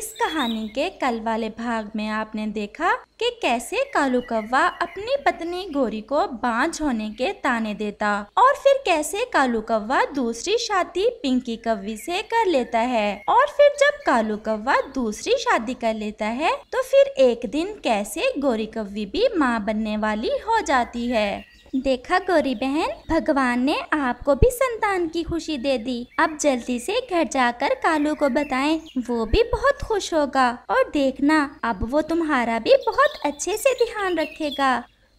इस कहानी के कल वाले भाग में आपने देखा कि कैसे कालू कौवा अपनी पत्नी गोरी को बांझ होने के ताने देता और फिर कैसे कालू कौवा दूसरी शादी पिंकी कवि से कर लेता है और फिर जब कालू कौवा दूसरी शादी कर लेता है तो फिर एक दिन कैसे गोरी कवि भी माँ बनने वाली हो जाती है देखा गौरी बहन भगवान ने आपको भी संतान की खुशी दे दी अब जल्दी से घर जाकर कालू को बताएं वो भी बहुत खुश होगा और देखना अब वो तुम्हारा भी बहुत अच्छे से ध्यान रखेगा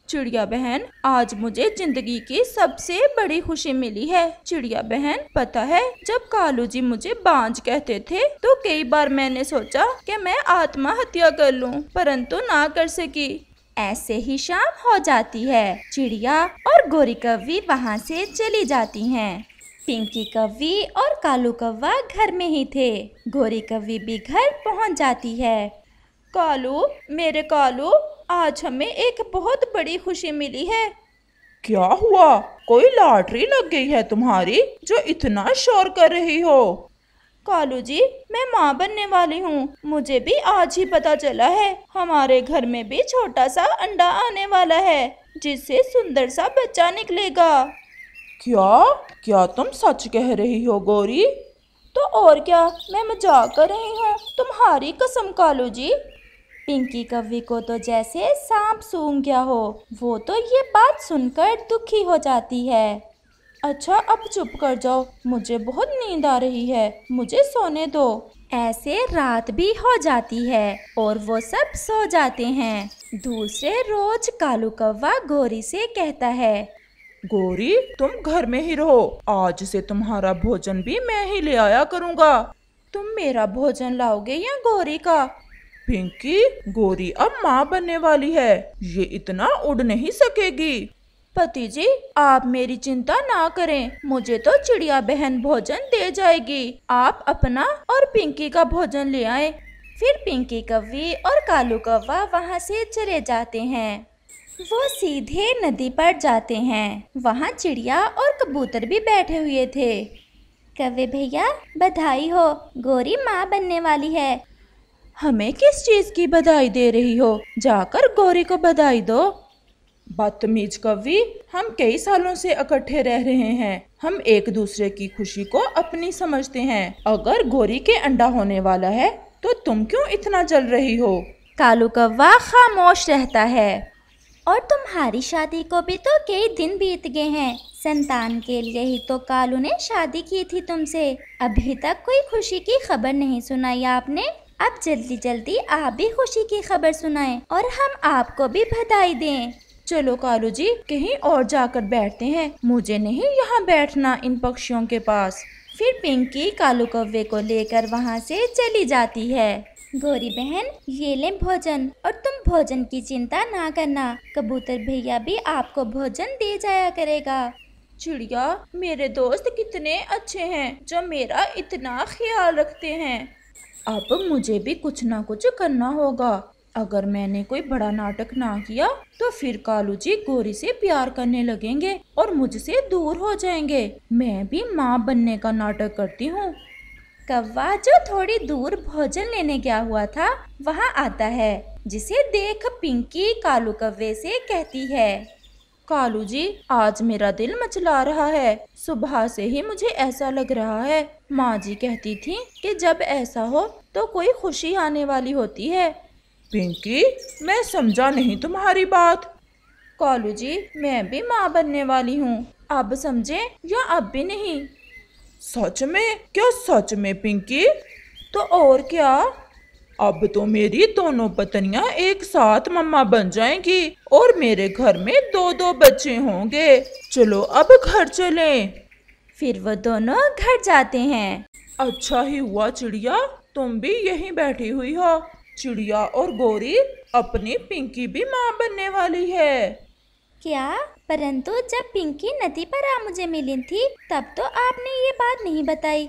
चिड़िया बहन आज मुझे जिंदगी की सबसे बड़ी खुशी मिली है चिड़िया बहन पता है जब कालू जी मुझे बांझ कहते थे तो कई बार मैंने सोचा कि मैं आत्महत्या कर लूं, परंतु ना कर सकी ऐसे ही शाम हो जाती है चिड़िया और गोरी कव्वी वहाँ से चली जाती हैं। पिंकी कव्वी और कालू कव्वा घर में ही थे गोरी कव्वी भी घर पहुँच जाती है कालू मेरे कालू आज हमें एक बहुत बड़ी खुशी मिली है क्या हुआ कोई लॉटरी लग गई है तुम्हारी जो इतना शोर कर रही हो कालू जी मैं माँ बनने वाली हूँ मुझे भी आज ही पता चला है हमारे घर में भी छोटा सा अंडा आने वाला है जिससे सुंदर सा बच्चा निकलेगा क्या क्या तुम सच कह रही हो गौरी तो और क्या मैं मजाक कर रही हूँ तुम्हारी कसम कालू जी पिंकी कवि को तो जैसे सांप सूंघ गया हो वो तो ये बात सुनकर दुखी हो जाती है अच्छा अब चुप कर जाओ मुझे बहुत नींद आ रही है मुझे सोने दो ऐसे रात भी हो जाती है और वो सब सो जाते हैं दूसरे रोज कालू कौवा गौरी से कहता है गौरी तुम घर में ही रहो आज से तुम्हारा भोजन भी मैं ही ले आया करूँगा तुम मेरा भोजन लाओगे या गौरी का पिंकी गौरी अब माँ बनने वाली है ये इतना उड़ नहीं सकेगी पति जी आप मेरी चिंता ना करें मुझे तो चिड़िया बहन भोजन दे जाएगी आप अपना और पिंकी का भोजन ले आए फिर पिंकी कव्वी और कालू कौवा वहाँ से चले जाते हैं वो सीधे नदी पर जाते हैं वहाँ चिड़िया और कबूतर भी बैठे हुए थे कव्वे भैया बधाई हो गोरी माँ बनने वाली है हमें किस चीज़ की बधाई दे रही हो जाकर गौरी को बधाई दो बदतमीज कवि हम कई सालों से इकट्ठे रह रहे हैं हम एक दूसरे की खुशी को अपनी समझते हैं अगर गोरी के अंडा होने वाला है तो तुम क्यों इतना जल रही हो कालू कौवा खामोश रहता है और तुम्हारी शादी को भी तो कई दिन बीत गए हैं संतान के लिए ही तो कालू ने शादी की थी तुमसे अभी तक कोई खुशी की खबर नहीं सुनाई आपने अब जल्दी जल्दी आप भी खुशी की खबर सुनाएं और हम आपको भी बधाई दें चलो कालू जी कहीं और जाकर बैठते हैं मुझे नहीं यहाँ बैठना इन पक्षियों के पास फिर पिंकी कालू कौवे को लेकर वहाँ से चली जाती है गौरी बहन ये ले भोजन और तुम भोजन की चिंता ना करना कबूतर भैया भी आपको भोजन दे जाया करेगा चिड़िया मेरे दोस्त कितने अच्छे हैं जो मेरा इतना ख्याल रखते हैं अब मुझे भी कुछ ना कुछ करना होगा अगर मैंने कोई बड़ा नाटक ना किया तो फिर कालू जी गोरी से प्यार करने लगेंगे और मुझसे दूर हो जाएंगे मैं भी माँ बनने का नाटक करती हूँ कव्वा जो थोड़ी दूर भोजन लेने गया हुआ था वहाँ आता है जिसे देख पिंकी कालू कव्वे से कहती है कालू जी आज मेरा दिल मचला रहा है सुबह से ही मुझे ऐसा लग रहा है माँ जी कहती थी कि जब ऐसा हो तो कोई खुशी आने वाली होती है पिंकी मैं समझा नहीं तुम्हारी बात कॉलू जी मैं भी माँ बनने वाली हूँ अब समझे या अब भी नहीं सच में क्या सच में पिंकी तो और क्या अब तो मेरी दोनों पत्नियाँ एक साथ मम्मा बन जाएंगी और मेरे घर में दो दो बच्चे होंगे चलो अब घर चलें। फिर वो दोनों घर जाते हैं अच्छा ही हुआ चिड़िया तुम भी यहीं बैठी हुई हो चिड़िया और गौरी अपनी पिंकी भी माँ बनने वाली है क्या परंतु जब पिंकी नदी पर आ मुझे मिली थी तब तो आपने ये बात नहीं बताई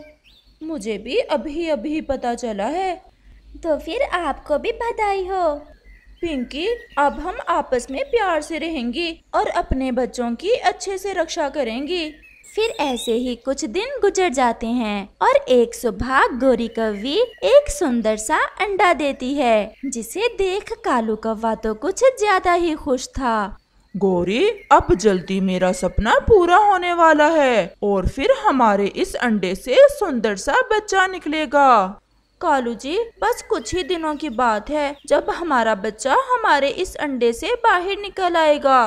मुझे भी अभी अभी पता चला है तो फिर आपको भी बधाई हो पिंकी अब हम आपस में प्यार से रहेंगी और अपने बच्चों की अच्छे से रक्षा करेंगी फिर ऐसे ही कुछ दिन गुजर जाते हैं और एक सुबह गोरी कवि एक सुंदर सा अंडा देती है जिसे देख कालू कौवा तो कुछ ज्यादा ही खुश था गौरी अब जल्दी मेरा सपना पूरा होने वाला है और फिर हमारे इस अंडे से सुंदर सा बच्चा निकलेगा कालू जी बस कुछ ही दिनों की बात है जब हमारा बच्चा हमारे इस अंडे से बाहर निकल आएगा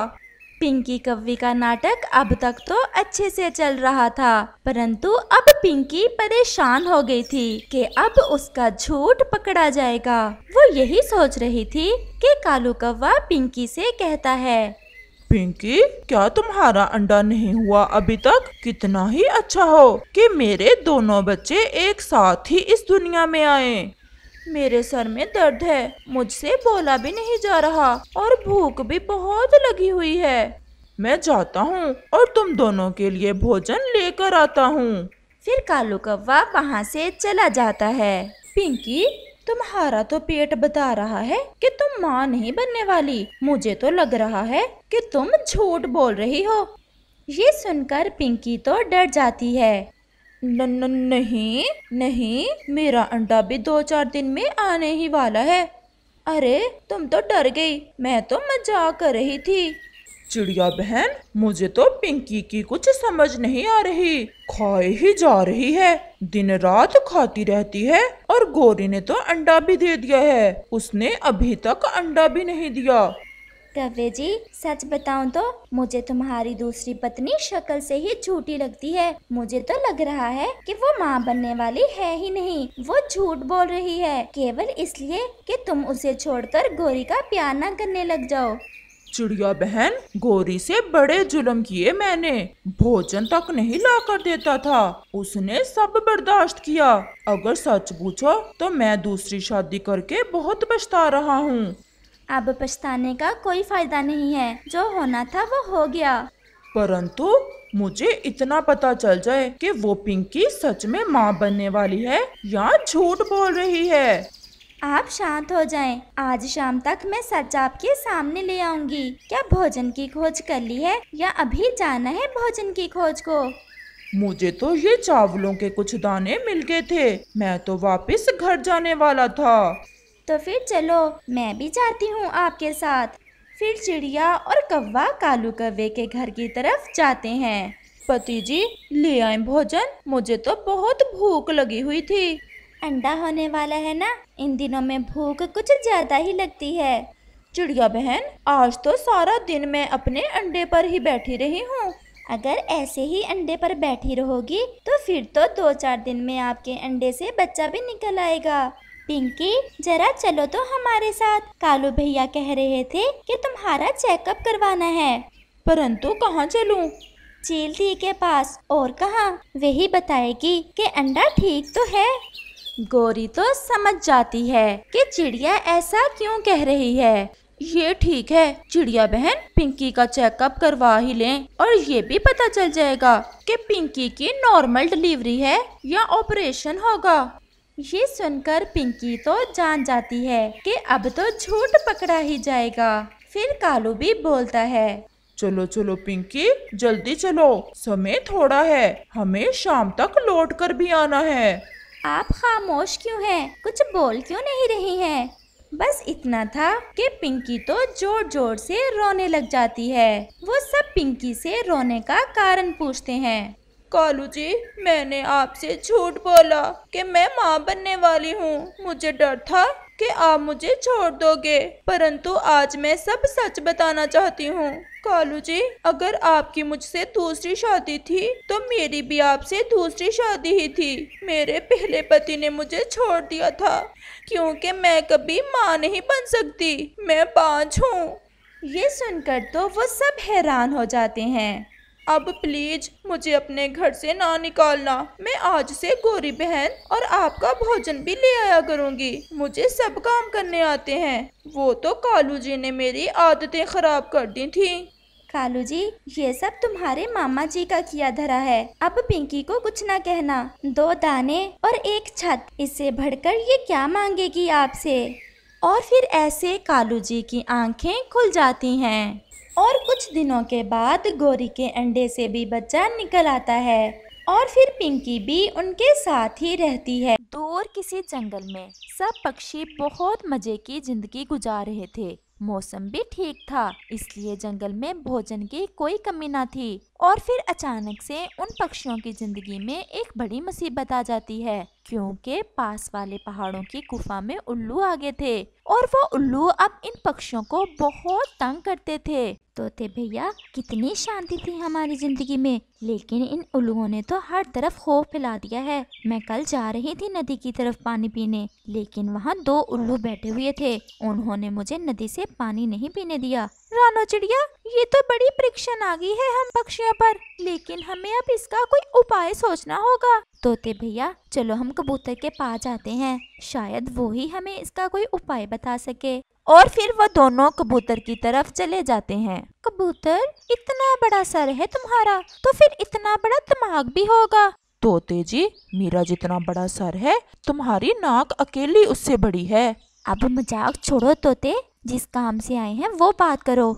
पिंकी कव्वी का नाटक अब तक तो अच्छे से चल रहा था परंतु अब पिंकी परेशान हो गई थी कि अब उसका झूठ पकड़ा जाएगा वो यही सोच रही थी कि कालू कव्वा पिंकी से कहता है पिंकी क्या तुम्हारा अंडा नहीं हुआ अभी तक कितना ही अच्छा हो कि मेरे दोनों बच्चे एक साथ ही इस दुनिया में आए मेरे सर में दर्द है मुझसे बोला भी नहीं जा रहा और भूख भी बहुत लगी हुई है मैं जाता हूँ और तुम दोनों के लिए भोजन लेकर आता हूँ फिर कालू कौवा वहाँ से चला जाता है पिंकी तुम्हारा तो पेट बता रहा है कि तुम माँ नहीं बनने वाली मुझे तो लग रहा है कि तुम झूठ बोल रही हो ये सुनकर पिंकी तो डर जाती है न, न, नहीं नहीं मेरा अंडा भी दो चार दिन में आने ही वाला है अरे तुम तो डर गई मैं तो मजाक कर रही थी चिड़िया बहन मुझे तो पिंकी की कुछ समझ नहीं आ रही खाए ही जा रही है दिन रात खाती रहती है और गोरी ने तो अंडा भी दे दिया है उसने अभी तक अंडा भी नहीं दिया कंवरे जी सच बताऊं तो मुझे तुम्हारी दूसरी पत्नी शक्ल से ही झूठी लगती है मुझे तो लग रहा है कि वो माँ बनने वाली है ही नहीं वो झूठ बोल रही है केवल इसलिए कि तुम उसे छोड़कर गोरी का प्यार न करने लग जाओ चिड़िया बहन गोरी से बड़े जुल्म किए मैंने भोजन तक नहीं ला कर देता था उसने सब बर्दाश्त किया अगर सच पूछो तो मैं दूसरी शादी करके बहुत पछता रहा हूँ अब पछताने का कोई फायदा नहीं है जो होना था वो हो गया परंतु मुझे इतना पता चल जाए कि वो पिंकी सच में माँ बनने वाली है या झूठ बोल रही है आप शांत हो जाएं। आज शाम तक मैं सच आपके सामने ले आऊंगी क्या भोजन की खोज कर ली है या अभी जाना है भोजन की खोज को मुझे तो ये चावलों के कुछ दाने मिल गए थे मैं तो वापस घर जाने वाला था तो फिर चलो मैं भी जाती हूँ आपके साथ फिर चिड़िया और कौवा कालू कव्वे के घर की तरफ जाते हैं पति जी ले आए भोजन मुझे तो बहुत भूख लगी हुई थी अंडा होने वाला है ना इन दिनों में भूख कुछ ज्यादा ही लगती है चिड़िया बहन आज तो सारा दिन मैं अपने अंडे पर ही बैठी रही हूँ अगर ऐसे ही अंडे पर बैठी रहोगी तो फिर तो दो चार दिन में आपके अंडे से बच्चा भी निकल आएगा पिंकी जरा चलो तो हमारे साथ कालू भैया कह रहे थे कि तुम्हारा चेकअप करवाना है परंतु कहाँ चलूँ चील थी के पास और कहा वही बताएगी कि अंडा ठीक तो है गोरी तो समझ जाती है कि चिड़िया ऐसा क्यों कह रही है ये ठीक है चिड़िया बहन पिंकी का चेकअप करवा ही लें और ये भी पता चल जाएगा कि पिंकी की नॉर्मल डिलीवरी है या ऑपरेशन होगा ये सुनकर पिंकी तो जान जाती है कि अब तो झूठ पकड़ा ही जाएगा फिर कालू भी बोलता है चलो चलो पिंकी जल्दी चलो समय थोड़ा है हमें शाम तक लौट कर भी आना है आप खामोश क्यों हैं? कुछ बोल क्यों नहीं रही हैं? बस इतना था कि पिंकी तो जोर जोर से रोने लग जाती है वो सब पिंकी से रोने का कारण पूछते हैं कालू जी मैंने आपसे झूठ बोला कि मैं माँ बनने वाली हूँ मुझे डर था कि आप मुझे छोड़ दोगे परंतु आज मैं सब सच बताना चाहती हूँ कालू जी अगर आपकी मुझसे दूसरी शादी थी तो मेरी भी आपसे दूसरी शादी ही थी मेरे पहले पति ने मुझे छोड़ दिया था क्योंकि मैं कभी माँ नहीं बन सकती मैं पाँच हूँ ये सुनकर तो वो सब हैरान हो जाते हैं अब प्लीज मुझे अपने घर से ना निकालना मैं आज से गोरी बहन और आपका भोजन भी ले आया करूँगी मुझे सब काम करने आते हैं वो तो कालू जी ने मेरी आदतें खराब कर दी थी कालू जी ये सब तुम्हारे मामा जी का किया धरा है अब पिंकी को कुछ ना कहना दो दाने और एक छत इसे भरकर ये क्या मांगेगी आपसे और फिर ऐसे कालू जी की आंखें खुल जाती हैं और कुछ दिनों के बाद गोरी के अंडे से भी बच्चा निकल आता है और फिर पिंकी भी उनके साथ ही रहती है दूर किसी जंगल में सब पक्षी बहुत मजे की जिंदगी गुजार रहे थे मौसम भी ठीक था इसलिए जंगल में भोजन की कोई कमी ना थी और फिर अचानक से उन पक्षियों की ज़िंदगी में एक बड़ी मुसीबत आ जाती है क्योंकि पास वाले पहाड़ों की गुफा में उल्लू आ गए थे और वो उल्लू अब इन पक्षियों को बहुत तंग करते थे तोते भैया कितनी शांति थी हमारी ज़िंदगी में लेकिन इन उल्लुओं ने तो हर तरफ खौफ फैला दिया है मैं कल जा रही थी नदी की तरफ पानी पीने लेकिन वहाँ दो उल्लू बैठे हुए थे उन्होंने मुझे नदी से पानी नहीं पीने दिया रानो चिड़िया ये तो बड़ी परीक्षण आ गई है हम पक्षियों दुनिया पर लेकिन हमें अब इसका कोई उपाय सोचना होगा तोते भैया चलो हम कबूतर के पास जाते हैं शायद वो ही हमें इसका कोई उपाय बता सके और फिर वो दोनों कबूतर की तरफ चले जाते हैं कबूतर इतना बड़ा सर है तुम्हारा तो फिर इतना बड़ा दिमाग भी होगा तोते जी मेरा जितना बड़ा सर है तुम्हारी नाक अकेली उससे बड़ी है अब मजाक छोड़ो तोते जिस काम से आए हैं वो बात करो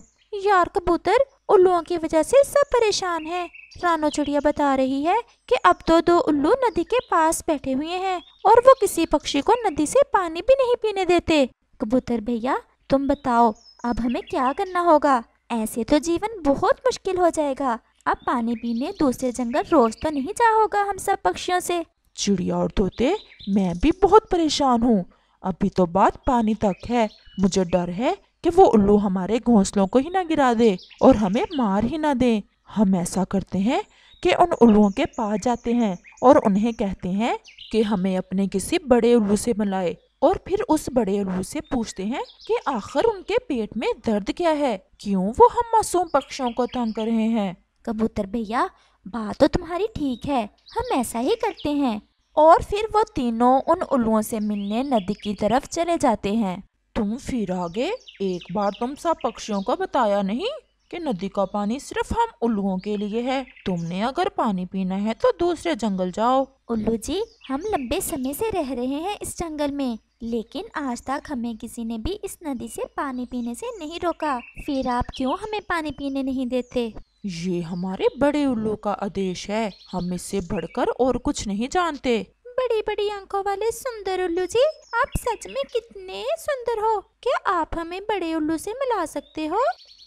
यार कबूतर उल्लुओं की वजह से सब परेशान हैं रानो चिड़िया बता रही है कि अब तो दो उल्लू नदी के पास बैठे हुए हैं और वो किसी पक्षी को नदी से पानी भी नहीं पीने देते कबूतर भैया तुम बताओ अब हमें क्या करना होगा ऐसे तो जीवन बहुत मुश्किल हो जाएगा अब पानी पीने दूसरे जंगल रोज तो नहीं जा होगा हम सब पक्षियों से चिड़िया और तोते मैं भी बहुत परेशान हूँ अभी तो बात पानी तक है मुझे डर है कि वो उल्लू हमारे घोंसलों को ही ना गिरा दे और हमें मार ही ना दे हम ऐसा करते हैं कि उन उल्लुओं के पास जाते हैं और उन्हें कहते हैं कि हमें अपने किसी बड़े उल्लू से मिलाए और फिर उस बड़े उल्लू से पूछते हैं कि आखिर उनके पेट में दर्द क्या है क्यों वो हम मासूम पक्षियों को तंग कर रहे हैं कबूतर भैया बात तो तुम्हारी ठीक है हम ऐसा ही करते हैं और फिर वो तीनों उन उल्लुओं से मिलने नदी की तरफ चले जाते हैं तुम फिर आगे एक बार तुम सब पक्षियों को बताया नहीं कि नदी का पानी सिर्फ हम उल्लुओं के लिए है तुमने अगर पानी पीना है तो दूसरे जंगल जाओ उल्लू जी हम लंबे समय से रह रहे हैं इस जंगल में लेकिन आज तक हमें किसी ने भी इस नदी से पानी पीने से नहीं रोका फिर आप क्यों हमें पानी पीने नहीं देते ये हमारे बड़े उल्लू का आदेश है हम इससे बढ़कर और कुछ नहीं जानते बड़ी बड़ी आंखों वाले सुंदर उल्लू जी आप सच में कितने सुंदर हो क्या आप हमें बड़े उल्लू से मिला सकते हो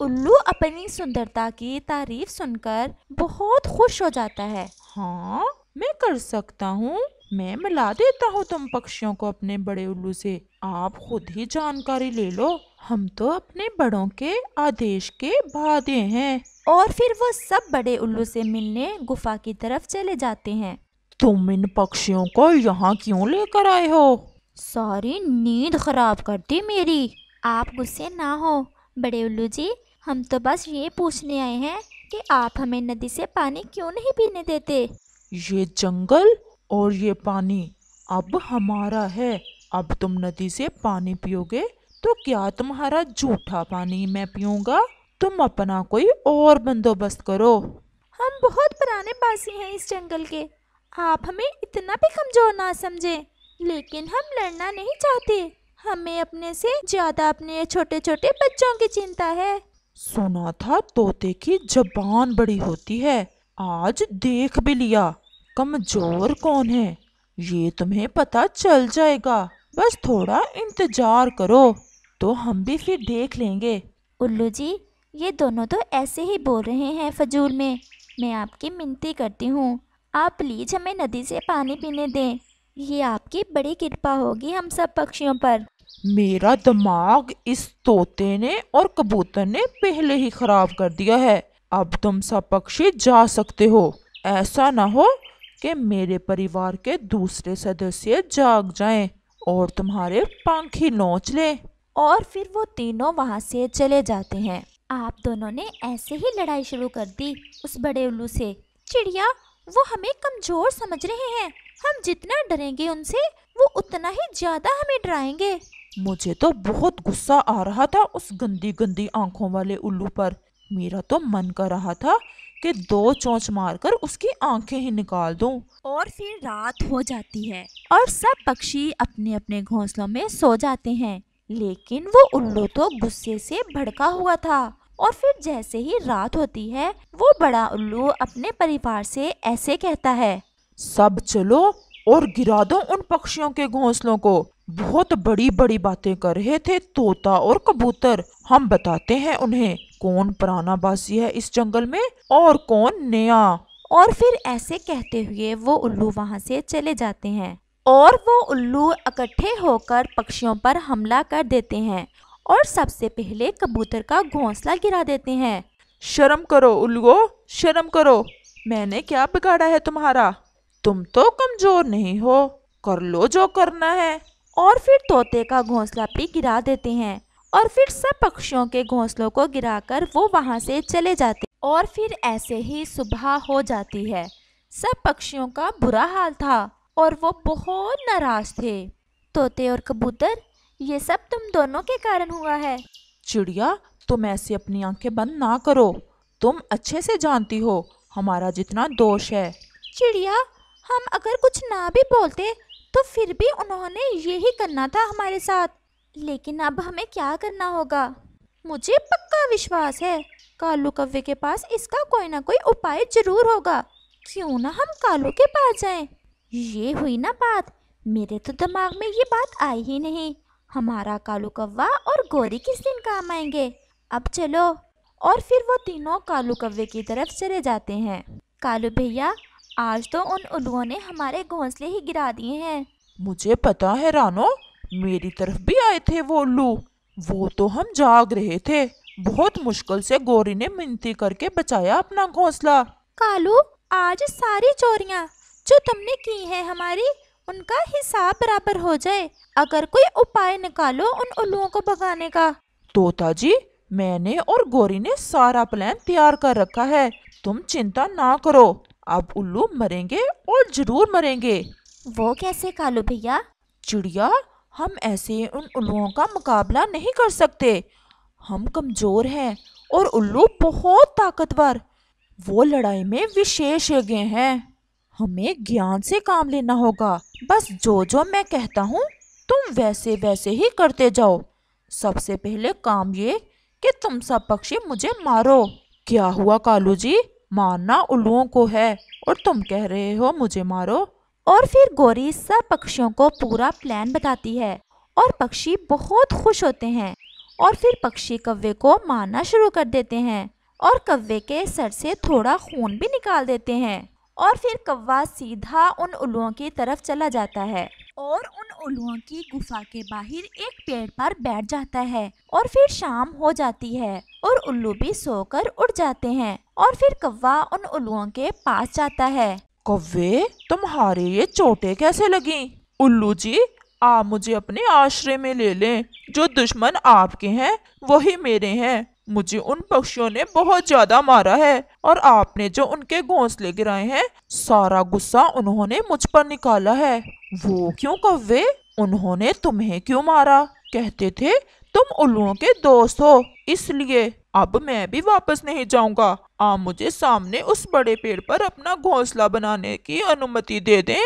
उल्लू अपनी सुंदरता की तारीफ सुनकर बहुत खुश हो जाता है हाँ मैं कर सकता हूँ मैं मिला देता हूँ तुम पक्षियों को अपने बड़े उल्लू से आप खुद ही जानकारी ले लो हम तो अपने बड़ों के आदेश के बाधे हैं और फिर वो सब बड़े उल्लू से मिलने गुफा की तरफ चले जाते हैं तुम इन पक्षियों को यहाँ क्यों लेकर आए हो सारी नींद खराब कर दी मेरी आप गुस्से ना हो बड़े उल्लू जी हम तो बस ये पूछने आए हैं कि आप हमें नदी से पानी क्यों नहीं पीने देते ये जंगल और ये पानी अब हमारा है अब तुम नदी से पानी पियोगे तो क्या तुम्हारा झूठा पानी मैं पीऊँगा तुम अपना कोई और बंदोबस्त करो हम बहुत पुराने बासी हैं इस जंगल के आप हमें इतना भी कमज़ोर ना समझें लेकिन हम लड़ना नहीं चाहते हमें अपने से ज़्यादा अपने छोटे छोटे बच्चों की चिंता है सुना था तोते की जबान बड़ी होती है आज देख भी लिया कमज़ोर कौन है ये तुम्हें पता चल जाएगा बस थोड़ा इंतज़ार करो तो हम भी फिर देख लेंगे उल्लू जी ये दोनों तो ऐसे ही बोल रहे हैं फजूल में मैं आपकी मिनती करती हूँ आप प्लीज़ हमें नदी से पानी पीने दें ये आपकी बड़ी कृपा होगी हम सब पक्षियों पर मेरा दिमाग इस तोते ने और कबूतर ने पहले ही खराब कर दिया है अब तुम सब पक्षी जा सकते हो ऐसा ना हो कि मेरे परिवार के दूसरे सदस्य जाग जाएं और तुम्हारे पंखी नोच लें और फिर वो तीनों वहाँ से चले जाते हैं आप दोनों ने ऐसे ही लड़ाई शुरू कर दी उस बड़े उल्लू से चिड़िया वो हमें कमज़ोर समझ रहे हैं हम जितना डरेंगे उनसे वो उतना ही ज़्यादा हमें डराएंगे मुझे तो बहुत गुस्सा आ रहा था उस गंदी गंदी आंखों वाले उल्लू पर मेरा तो मन कर रहा था कि दो चोंच मारकर उसकी आंखें ही निकाल दूं। और फिर रात हो जाती है और सब पक्षी अपने अपने घोंसलों में सो जाते हैं लेकिन वो उल्लू तो गुस्से से भड़का हुआ था और फिर जैसे ही रात होती है वो बड़ा उल्लू अपने परिवार से ऐसे कहता है सब चलो और गिरा दो उन पक्षियों के घोंसलों को बहुत बड़ी बड़ी बातें कर रहे थे तोता और कबूतर हम बताते हैं उन्हें कौन पुराना बासी है इस जंगल में और कौन नया और फिर ऐसे कहते हुए वो उल्लू वहाँ से चले जाते हैं और वो उल्लू इकट्ठे होकर पक्षियों पर हमला कर देते हैं और सबसे पहले कबूतर का घोंसला गिरा देते हैं शर्म करो उल्गो शर्म करो मैंने क्या बिगाड़ा है तुम्हारा तुम तो कमजोर नहीं हो कर लो जो करना है और फिर तोते का घोंसला भी गिरा देते हैं और फिर सब पक्षियों के घोंसलों को गिराकर वो वहाँ से चले जाते और फिर ऐसे ही सुबह हो जाती है सब पक्षियों का बुरा हाल था और वो बहुत नाराज थे तोते और कबूतर ये सब तुम दोनों के कारण हुआ है चिड़िया तुम ऐसी अपनी आंखें बंद ना करो तुम अच्छे से जानती हो हमारा जितना दोष है चिड़िया हम अगर कुछ ना भी बोलते तो फिर भी उन्होंने यही करना था हमारे साथ लेकिन अब हमें क्या करना होगा मुझे पक्का विश्वास है कालू कव्वे के पास इसका कोई ना कोई उपाय जरूर होगा क्यों ना हम कालू के पास जाएं? ये हुई ना बात मेरे तो दिमाग में ये बात आई ही नहीं हमारा कालू कौवा और गोरी किस दिन काम आएंगे अब चलो और फिर वो तीनों कालू कौवे की तरफ चले जाते हैं कालू भैया आज तो उन उल्लुओं ने हमारे घोंसले ही गिरा दिए हैं मुझे पता है रानो मेरी तरफ भी आए थे वो उल्लू वो तो हम जाग रहे थे बहुत मुश्किल से गोरी ने मिनती करके बचाया अपना घोंसला कालू आज सारी चोरियाँ जो तुमने की है हमारी उनका हिसाब बराबर हो जाए अगर कोई उपाय निकालो उन उल्लुओं को भगाने का तोता जी मैंने और गौरी ने सारा प्लान तैयार कर रखा है तुम चिंता ना करो अब उल्लू मरेंगे और जरूर मरेंगे वो कैसे कालू भैया चिड़िया हम ऐसे उन उल्लुओं का मुकाबला नहीं कर सकते हम कमजोर हैं और उल्लू बहुत ताकतवर वो लड़ाई में विशेषज्ञ हैं हमें ज्ञान से काम लेना होगा बस जो जो मैं कहता हूँ तुम वैसे वैसे ही करते जाओ सबसे पहले काम ये कि तुम सब पक्षी मुझे मारो क्या हुआ कालू जी मारना उल्लुओं को है और तुम कह रहे हो मुझे मारो और फिर गौरी सब पक्षियों को पूरा प्लान बताती है और पक्षी बहुत खुश होते हैं और फिर पक्षी कव्वे को मारना शुरू कर देते हैं और कव्वे के सर से थोड़ा खून भी निकाल देते हैं और फिर कौवा सीधा उन उल्लुओं की तरफ चला जाता है और उन उल्लुओं की गुफा के बाहर एक पेड़ पर बैठ जाता है और फिर शाम हो जाती है और उल्लू भी सोकर उड़ जाते हैं और फिर कौवा उन उल्लुओं के पास जाता है कौवे तुम्हारे ये चोटे कैसे लगी उल्लू जी आप मुझे अपने आश्रय में ले लें जो दुश्मन आपके हैं वही मेरे हैं मुझे उन पक्षियों ने बहुत ज्यादा मारा है और आपने जो उनके घोंसले गिराए हैं सारा गुस्सा उन्होंने मुझ पर निकाला है वो क्यों कव्वे उन्होंने तुम्हें क्यों मारा कहते थे तुम उल्लुओं के दोस्त हो इसलिए अब मैं भी वापस नहीं जाऊंगा आप मुझे सामने उस बड़े पेड़ पर अपना घोंसला बनाने की अनुमति दे दें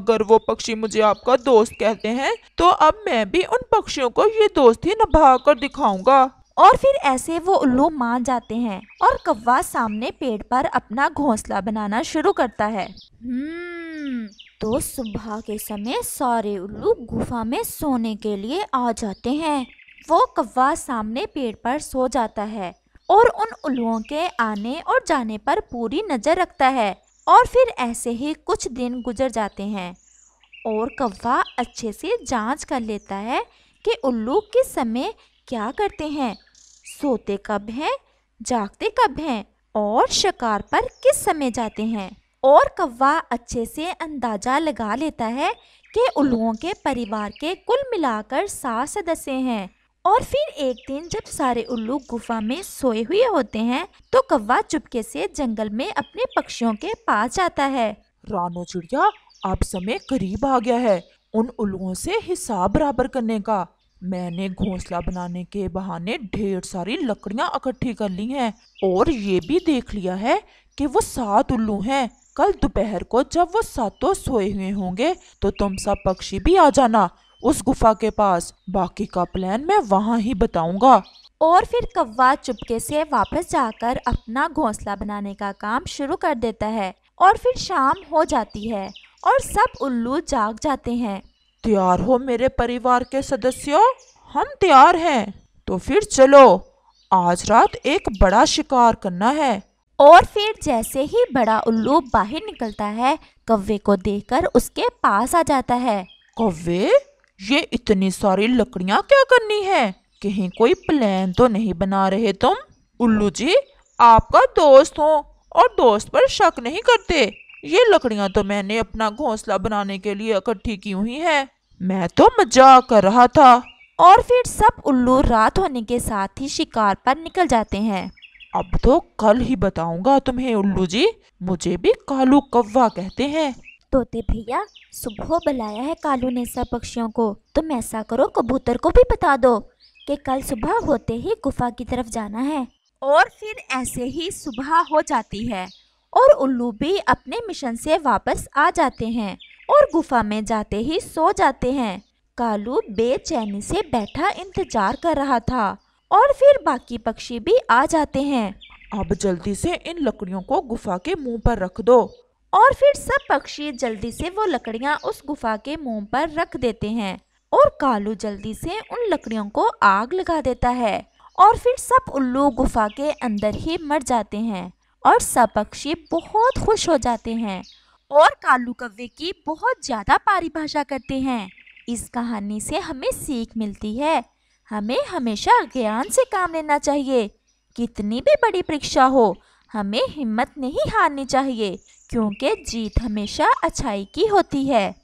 अगर वो पक्षी मुझे आपका दोस्त कहते हैं तो अब मैं भी उन पक्षियों को ये दोस्ती निभा कर दिखाऊंगा और फिर ऐसे वो उल्लू मान जाते हैं और कौवा सामने पेड़ पर अपना घोंसला बनाना शुरू करता है हम्म, तो सुबह के समय सारे उल्लू गुफा में सोने के लिए आ जाते हैं वो कौवा सामने पेड़ पर सो जाता है और उन उल्लुओं के आने और जाने पर पूरी नज़र रखता है और फिर ऐसे ही कुछ दिन गुजर जाते हैं और कौवा अच्छे से जांच कर लेता है कि उल्लू किस समय क्या करते हैं सोते कब हैं जागते कब हैं और शिकार पर किस समय जाते हैं और कौवा अच्छे से अंदाजा लगा लेता है कि उल्लुओं के परिवार के कुल मिलाकर सात सदस्य हैं और फिर एक दिन जब सारे उल्लू गुफा में सोए हुए होते हैं तो कौवा चुपके से जंगल में अपने पक्षियों के पास जाता है रानो चिड़िया अब समय करीब आ गया है उन उल्लुओं से हिसाब बराबर करने का मैंने घोंसला बनाने के बहाने ढेर सारी लकड़ियां इकट्ठी कर ली हैं और ये भी देख लिया है कि वो सात उल्लू हैं कल दोपहर को जब वो सातों सोए हुए होंगे तो तुम सब पक्षी भी आ जाना उस गुफा के पास बाकी का प्लान मैं वहाँ ही बताऊंगा और फिर कौवा चुपके से वापस जाकर अपना घोंसला बनाने का काम शुरू कर देता है और फिर शाम हो जाती है और सब उल्लू जाग जाते हैं तैयार हो मेरे परिवार के सदस्यों हम तैयार हैं तो फिर चलो आज रात एक बड़ा शिकार करना है और फिर जैसे ही बड़ा उल्लू बाहर निकलता है कव्वे को देखकर उसके पास आ जाता है कव्वे ये इतनी सारी लकड़ियाँ क्या करनी है कहीं कोई प्लान तो नहीं बना रहे तुम उल्लू जी आपका दोस्त हो और दोस्त पर शक नहीं करते ये लकड़ियाँ तो मैंने अपना घोंसला बनाने के लिए इकट्ठी की हुई है मैं तो मजाक कर रहा था और फिर सब उल्लू रात होने के साथ ही शिकार पर निकल जाते हैं अब तो कल ही बताऊंगा तुम्हें उल्लू जी मुझे भी कालू कौवा कहते हैं तोते भैया सुबह बुलाया है कालू ने सब पक्षियों को तुम ऐसा करो कबूतर को भी बता दो कि कल सुबह होते ही गुफा की तरफ जाना है और फिर ऐसे ही सुबह हो जाती है और उल्लू भी अपने मिशन से वापस आ जाते हैं और गुफा में जाते ही सो जाते हैं कालू बेचैनी से बैठा इंतजार कर रहा था और फिर बाकी पक्षी भी आ जाते हैं अब जल्दी से इन लकड़ियों को गुफा के मुंह पर रख दो और फिर सब पक्षी जल्दी से वो लकड़ियाँ उस गुफा के मुंह पर रख देते हैं और कालू जल्दी से उन लकड़ियों को आग लगा देता है और फिर सब उल्लू गुफा के अंदर ही मर जाते हैं और सब पक्षी बहुत खुश हो जाते हैं और कालू कव्वे की बहुत ज़्यादा पारिभाषा करते हैं इस कहानी से हमें सीख मिलती है हमें हमेशा ज्ञान से काम लेना चाहिए कितनी भी बड़ी परीक्षा हो हमें हिम्मत नहीं हारनी चाहिए क्योंकि जीत हमेशा अच्छाई की होती है